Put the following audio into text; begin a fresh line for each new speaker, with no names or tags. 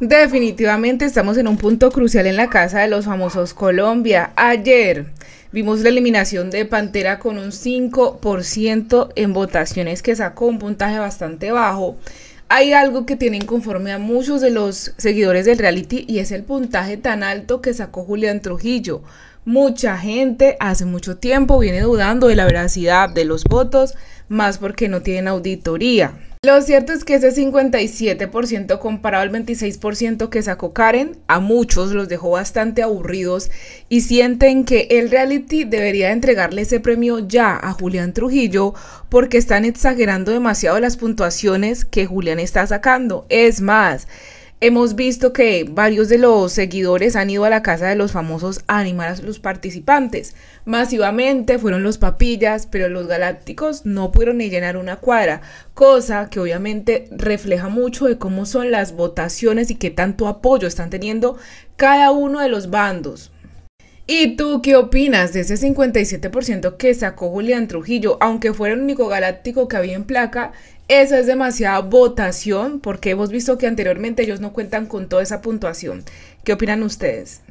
Definitivamente estamos en un punto crucial en la casa de los famosos Colombia. Ayer vimos la eliminación de Pantera con un 5% en votaciones que sacó un puntaje bastante bajo. Hay algo que tienen conforme a muchos de los seguidores del reality y es el puntaje tan alto que sacó Julián Trujillo. Mucha gente hace mucho tiempo viene dudando de la veracidad de los votos, más porque no tienen auditoría. Lo cierto es que ese 57% comparado al 26% que sacó Karen, a muchos los dejó bastante aburridos y sienten que el reality debería entregarle ese premio ya a Julián Trujillo porque están exagerando demasiado las puntuaciones que Julián está sacando. Es más, Hemos visto que varios de los seguidores han ido a la casa de los famosos a animar a los participantes. Masivamente fueron los papillas, pero los galácticos no pudieron ni llenar una cuadra, cosa que obviamente refleja mucho de cómo son las votaciones y qué tanto apoyo están teniendo cada uno de los bandos. ¿Y tú qué opinas de ese 57% que sacó Julián Trujillo? Aunque fuera el único galáctico que había en placa, esa es demasiada votación porque hemos visto que anteriormente ellos no cuentan con toda esa puntuación. ¿Qué opinan ustedes?